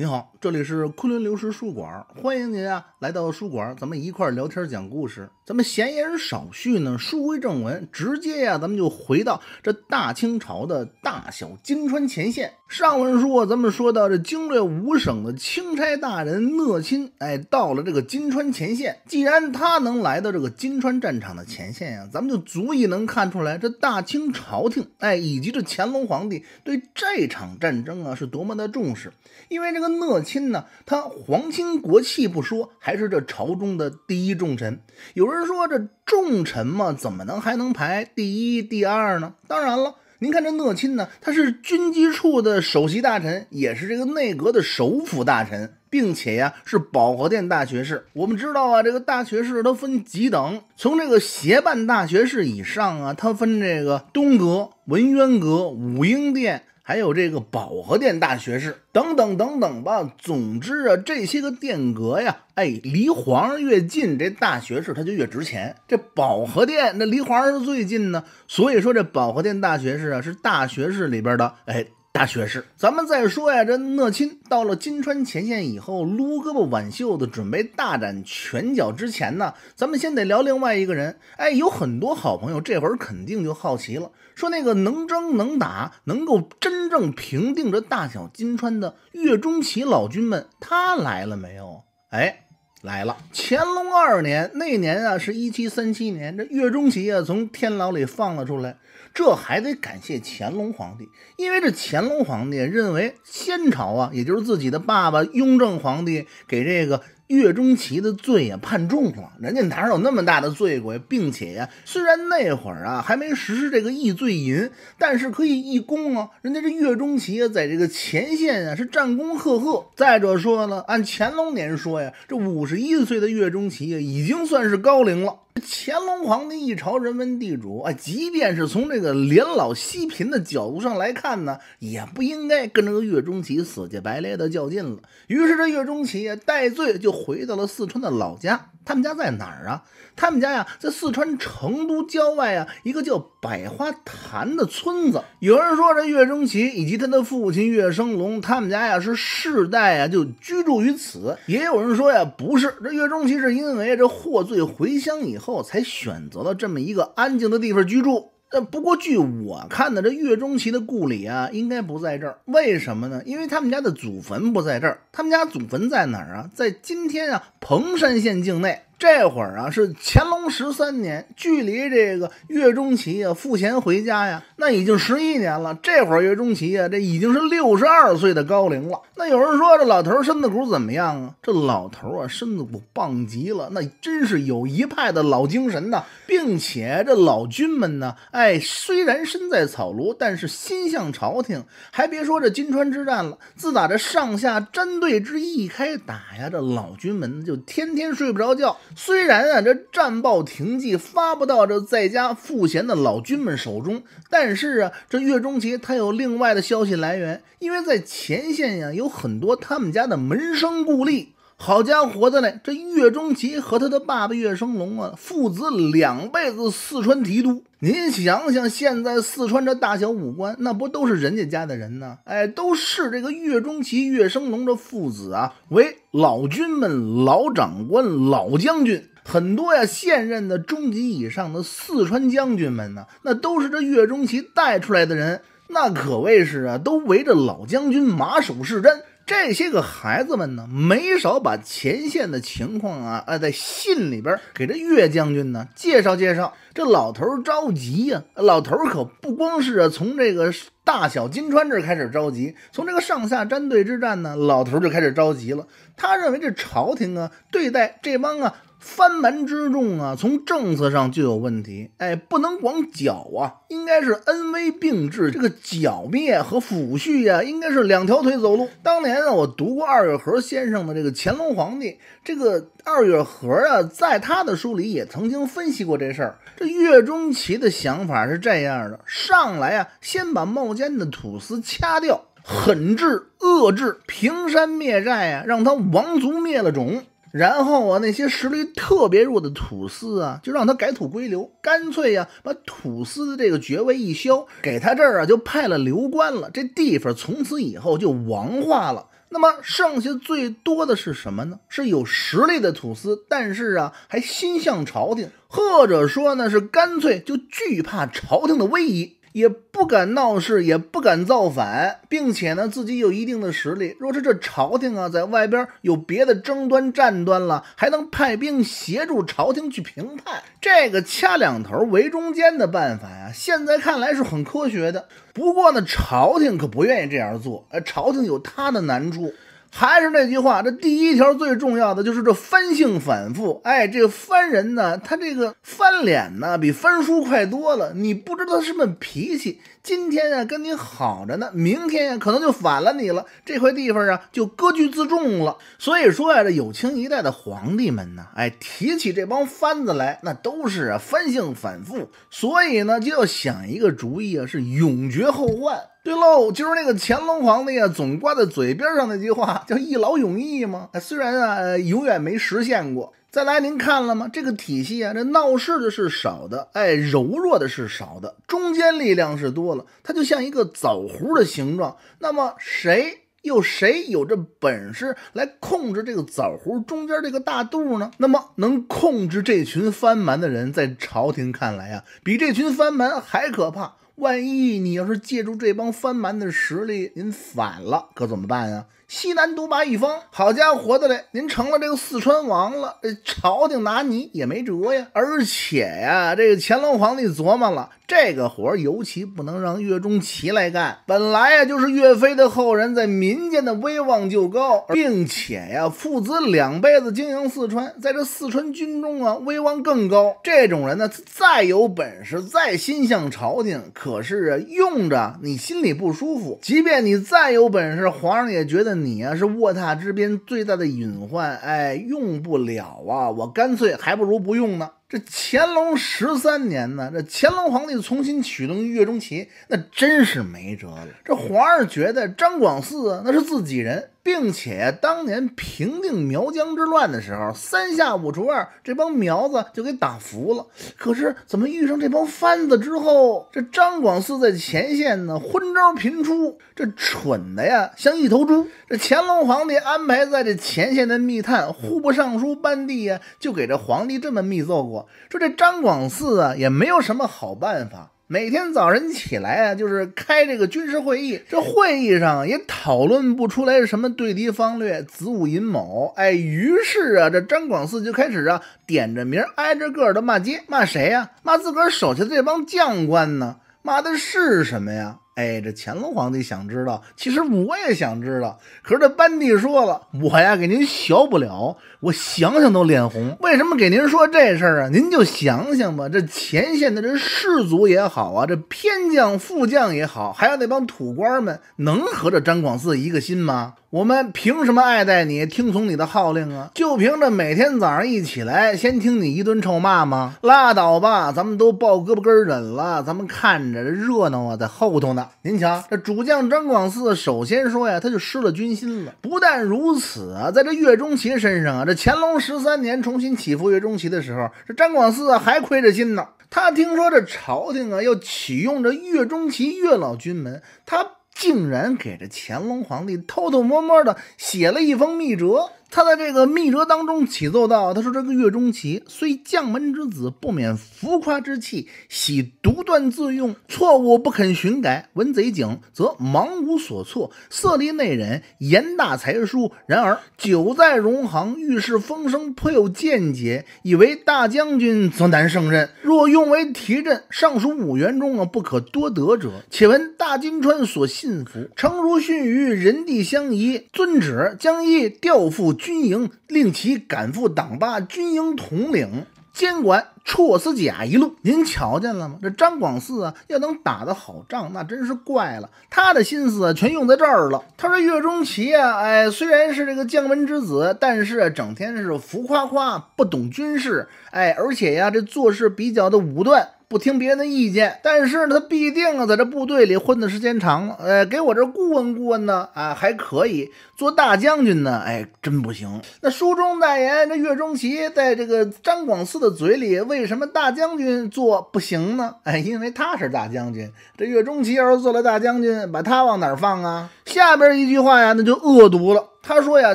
您好，这里是昆仑流石书馆，欢迎您啊来到书馆，咱们一块聊天讲故事。咱们闲言少叙呢，书归正文，直接呀，咱们就回到这大清朝的大小金川前线。上文书啊，咱们说到这经略五省的钦差大人讷亲，哎，到了这个金川前线。既然他能来到这个金川战场的前线呀，咱们就足以能看出来，这大清朝廷，哎，以及这乾隆皇帝对这场战争啊，是多么的重视。因为这个讷亲呢，他皇亲国戚不说，还是这朝中的第一重臣。有人说这重臣嘛，怎么能还能排第一、第二呢？当然了。您看这讷亲呢，他是军机处的首席大臣，也是这个内阁的首辅大臣，并且呀是保和殿大学士。我们知道啊，这个大学士都分几等，从这个协办大学士以上啊，他分这个东阁、文渊阁、武英殿。还有这个保和殿大学士等等等等吧，总之啊，这些个殿阁呀，哎，离皇上越近，这大学士他就越值钱。这保和殿那离皇上最近呢，所以说这保和殿大学士啊，是大学士里边的哎。大学士，咱们再说呀，这讷亲到了金川前线以后，撸胳膊挽袖子，准备大展拳脚之前呢，咱们先得聊另外一个人。哎，有很多好朋友这会儿肯定就好奇了，说那个能征能打，能够真正平定这大小金川的岳钟琪老君们，他来了没有？哎。来了，乾隆二年那年啊，是一七三七年，这岳钟琪啊从天牢里放了出来，这还得感谢乾隆皇帝，因为这乾隆皇帝认为先朝啊，也就是自己的爸爸雍正皇帝给这个。岳钟琪的罪也判重了，人家哪有那么大的罪过呀？并且，呀，虽然那会儿啊还没实施这个易罪银，但是可以议功啊。人家这岳钟琪啊，在这个前线啊是战功赫赫。再者说呢，按乾隆年说呀，这五十一岁的岳钟琪啊，已经算是高龄了。乾隆皇帝一朝人文地主啊，即便是从这个年老惜贫的角度上来看呢，也不应该跟这个岳钟琪死乞白赖的较劲了。于是这岳钟琪带罪就回到了四川的老家。他们家在哪儿啊？他们家呀，在四川成都郊外啊，一个叫百花潭的村子。有人说，这岳中奇以及他的父亲岳升龙，他们家呀是世代啊就居住于此。也有人说呀，不是，这岳中奇是因为这获罪回乡以后，才选择了这么一个安静的地方居住。但不过，据我看呢，这岳钟琪的故里啊，应该不在这儿。为什么呢？因为他们家的祖坟不在这儿，他们家祖坟在哪儿啊？在今天啊，彭山县境内。这会儿啊，是乾隆十三年，距离这个岳钟琪啊付钱回家呀，那已经十一年了。这会儿岳钟琪啊，这已经是六十二岁的高龄了。那有人说这老头身子骨怎么样啊？这老头啊，身子骨棒极了，那真是有一派的老精神呐。并且这老君们呢，哎，虽然身在草庐，但是心向朝廷。还别说这金川之战了，自打这上下战队之一开打呀，这老君们就天天睡不着觉。虽然啊，这战报停寄发不到这在家赋闲的老军们手中，但是啊，这岳钟琪他有另外的消息来源，因为在前线呀，有很多他们家的门生故吏。好家伙的嘞！这岳钟琪和他的爸爸岳升龙啊，父子两辈子四川提督。您想想，现在四川这大小武官，那不都是人家家的人呢？哎，都视这个岳钟琪、岳升龙这父子啊，为老军们、老长官、老将军很多呀。现任的中级以上的四川将军们呢，那都是这岳钟琪带出来的人，那可谓是啊，都围着老将军马首是瞻。这些个孩子们呢，没少把前线的情况啊，哎，在信里边给这岳将军呢介绍介绍。这老头着急呀，老头可不光是从这个大小金川这开始着急，从这个上下战队之战呢，老头就开始着急了。他认为这朝廷啊，对待这帮啊。藩蛮之众啊，从政策上就有问题，哎，不能光剿啊，应该是恩威并治，这个剿灭和抚恤呀，应该是两条腿走路。当年啊，我读过二月河先生的这个《乾隆皇帝》，这个二月河啊，在他的书里也曾经分析过这事儿。这岳钟琪的想法是这样的：上来啊，先把冒尖的土司掐掉，狠治遏制，平山灭寨啊，让他王族灭了种。然后啊，那些实力特别弱的土司啊，就让他改土归流，干脆呀，把土司的这个爵位一削，给他这儿啊就派了流官了。这地方从此以后就王化了。那么剩下最多的是什么呢？是有实力的土司，但是啊，还心向朝廷，或者说呢，是干脆就惧怕朝廷的威仪。也不敢闹事，也不敢造反，并且呢，自己有一定的实力。若是这朝廷啊，在外边有别的争端、战端了，还能派兵协助朝廷去平叛。这个掐两头围中间的办法呀，现在看来是很科学的。不过呢，朝廷可不愿意这样做，呃，朝廷有他的难处。还是那句话，这第一条最重要的就是这藩性反复。哎，这个藩人呢，他这个翻脸呢，比翻书快多了。你不知道他什么脾气，今天啊跟你好着呢，明天呀可能就反了你了。这块地方啊就割据自重了。所以说呀，这有清一代的皇帝们呢，哎，提起这帮番子来，那都是啊藩性反复。所以呢，就要想一个主意啊，是永绝后患。对喽，就是那个乾隆皇帝啊，总挂在嘴边上那句话叫“一劳永逸”吗？虽然啊，永远没实现过。再来，您看了吗？这个体系啊，这闹事的是少的，哎，柔弱的是少的，中间力量是多了。它就像一个枣核的形状。那么，谁又谁有这本事来控制这个枣核中间这个大肚呢？那么，能控制这群藩蛮的人，在朝廷看来啊，比这群藩蛮还可怕。万一你要是借助这帮番蛮的实力，您反了，可怎么办呀？西南独霸一方，好家伙的嘞！您成了这个四川王了，朝廷拿你也没辙呀。而且呀，这个乾隆皇帝琢磨了，这个活尤其不能让岳钟琪来干。本来啊，就是岳飞的后人，在民间的威望就高，并且呀，父子两辈子经营四川，在这四川军中啊，威望更高。这种人呢，再有本事，再心向朝廷，可是啊，用着你心里不舒服。即便你再有本事，皇上也觉得。你呀是卧榻之边最大的隐患，哎，用不了啊，我干脆还不如不用呢。这乾隆十三年呢，这乾隆皇帝重新启动岳中旗，那真是没辙了。这皇上觉得张广嗣那是自己人，并且当年平定苗疆之乱的时候，三下五除二，这帮苗子就给打服了。可是怎么遇上这帮番子之后，这张广嗣在前线呢，昏招频出，这蠢的呀像一头猪。这乾隆皇帝安排在这前线的密探，户部尚书班第呀，就给这皇帝这么密奏过。说这张广四啊，也没有什么好办法。每天早晨起来啊，就是开这个军事会议。这会议上也讨论不出来什么对敌方略、子午寅卯。哎，于是啊，这张广四就开始啊，点着名挨着个的骂街。骂谁呀？骂自个儿手下这帮将官呢？骂的是什么呀？哎，这乾隆皇帝想知道，其实我也想知道。可是这班弟说了，我呀给您学不了，我想想都脸红。为什么给您说这事儿啊？您就想想吧，这前线的这士卒也好啊，这偏将副将也好，还有那帮土官们，能和这张广嗣一个心吗？我们凭什么爱戴你、听从你的号令啊？就凭着每天早上一起来，先听你一顿臭骂吗？拉倒吧，咱们都抱胳膊根忍了，咱们看着这热闹啊，在后头呢。您瞧，这主将张广嗣首先说呀，他就失了军心了。不但如此啊，在这岳钟琪身上啊，这乾隆十三年重新起复岳钟琪的时候，这张广啊、还亏着心呢。他听说这朝廷啊要启用这岳钟琪、岳老军门，他。竟然给这乾隆皇帝偷偷摸摸地写了一封密折。他在这个密折当中启奏道：“他说这个岳中奇虽将门之子，不免浮夸之气，喜独断自用，错误不肯寻改。闻贼警则忙无所措，色厉内荏，言大才疏。然而久在戎行，遇事风生，颇有见解。以为大将军则难胜任，若用为提振，尚属五员中啊不可多得者。且闻大金川所信服，诚如逊于人地相宜。遵旨，将一调赴。”军营令其赶赴党八军营统领监管绰斯甲一路，您瞧见了吗？这张广嗣啊，要能打得好仗，那真是怪了。他的心思全用在这儿了。他说岳中琪啊，哎，虽然是这个将门之子，但是整天是浮夸夸，不懂军事，哎，而且呀，这做事比较的武断。不听别人的意见，但是呢，他必定啊，在这部队里混的时间长了，呃，给我这顾问顾问呢，啊，还可以做大将军呢，哎，真不行。那书中代言这岳钟琪在这个张广嗣的嘴里，为什么大将军做不行呢？哎，因为他是大将军，这岳钟琪要是做了大将军，把他往哪儿放啊？下边一句话呀，那就恶毒了。他说呀：“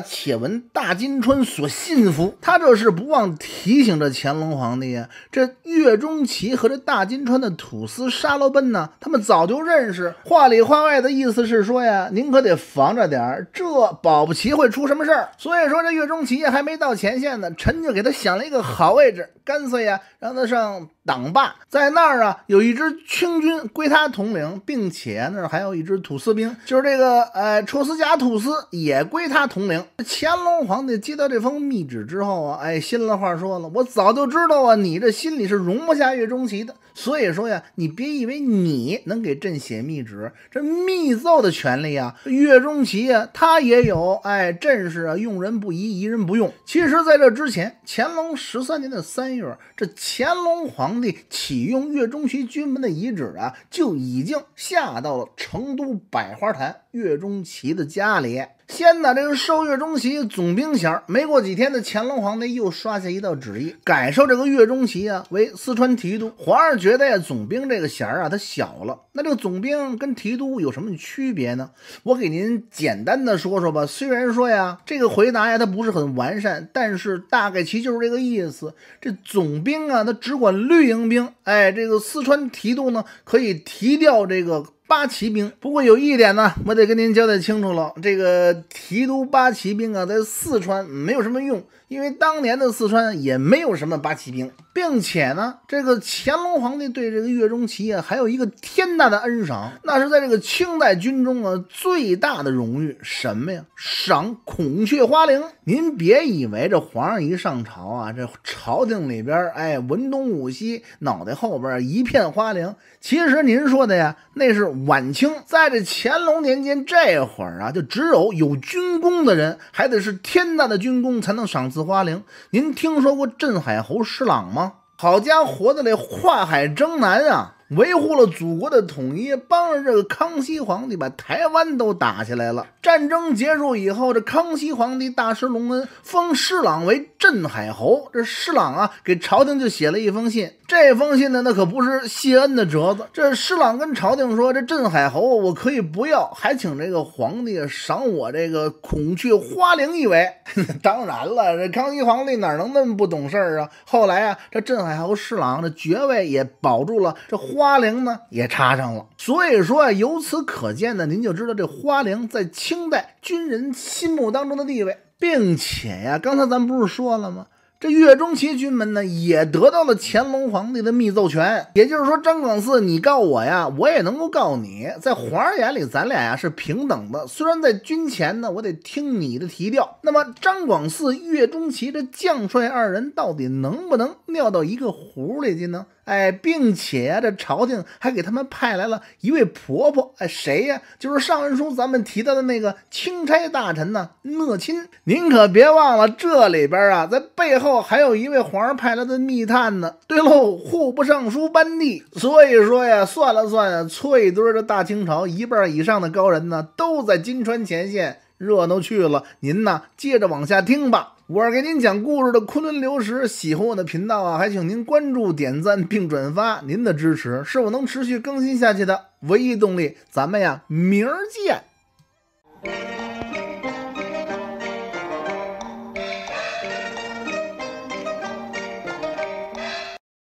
且闻大金川所信服。”他这是不忘提醒这乾隆皇帝呀。这岳钟琪和这大金川的土司沙罗奔呢，他们早就认识。话里话外的意思是说呀，您可得防着点儿，这保不齐会出什么事儿。所以说这岳钟琪还没到前线呢，臣就给他想了一个好位置，干脆呀，让他上。党霸，在那儿啊，有一支清军归他统领，并且那儿还有一支土司兵，就是这个呃，楚思家土司也归他统领。乾隆皇帝接到这封密旨之后啊，哎，心里话说了，我早就知道啊，你这心里是容不下岳钟琪的，所以说呀，你别以为你能给朕写密旨，这密奏的权利啊，岳钟琪啊，他也有。哎，朕是啊，用人不疑，疑人不用。其实，在这之前，乾隆十三年的三月，这乾隆皇。地启用岳中琪军门的遗址啊，就已经下到了成都百花坛岳中琪的家里。先呢，这个受岳钟旗总兵衔没过几天呢，乾隆皇帝又刷下一道旨意，改授这个岳钟琪啊为四川提督。皇上觉得呀，总兵这个衔啊，它小了。那这个总兵跟提督有什么区别呢？我给您简单的说说吧。虽然说呀，这个回答呀，它不是很完善，但是大概其就是这个意思。这总兵啊，他只管绿营兵，哎，这个四川提督呢，可以提调这个。八旗兵，不过有一点呢，我得跟您交代清楚了。这个提督八旗兵啊，在四川没有什么用。因为当年的四川也没有什么八旗兵，并且呢，这个乾隆皇帝对这个岳钟琪啊，还有一个天大的恩赏，那是在这个清代军中啊最大的荣誉，什么呀？赏孔雀花翎。您别以为这皇上一上朝啊，这朝廷里边哎文东武西，脑袋后边一片花翎。其实您说的呀，那是晚清，在这乾隆年间这会儿啊，就只有有军功的人，还得是天大的军功才能赏。紫花翎，您听说过镇海侯施琅吗？好家伙的那跨海征南啊！维护了祖国的统一，帮着这个康熙皇帝把台湾都打下来了。战争结束以后，这康熙皇帝大师隆恩，封施琅为镇海侯。这施琅啊，给朝廷就写了一封信。这封信呢，那可不是谢恩的折子。这施琅跟朝廷说：“这镇海侯我可以不要，还请这个皇帝赏我这个孔雀花翎一枚。”当然了，这康熙皇帝哪能那么不懂事儿啊？后来啊，这镇海侯施琅这爵位也保住了。这。花翎呢也插上了，所以说啊，由此可见呢，您就知道这花翎在清代军人心目当中的地位，并且呀，刚才咱不是说了吗？这岳钟琪军门呢也得到了乾隆皇帝的密奏权，也就是说，张广嗣，你告我呀，我也能够告你，在皇上眼里，咱俩呀是平等的。虽然在军前呢，我得听你的提调。那么，张广嗣、岳钟琪这将帅二人到底能不能尿到一个壶里去呢？哎，并且这朝廷还给他们派来了一位婆婆，哎，谁呀？就是上文书咱们提到的那个钦差大臣呢，讷亲。您可别忘了，这里边啊，在背后还有一位皇上派来的密探呢。对喽，户部尚书班第。所以说呀，算了算，凑一堆的大清朝一半以上的高人呢，都在金川前线热闹去了。您呢，接着往下听吧。我是给您讲故事的昆仑流石，喜欢我的频道啊，还请您关注、点赞并转发。您的支持是我能持续更新下去的唯一动力。咱们呀，明儿见。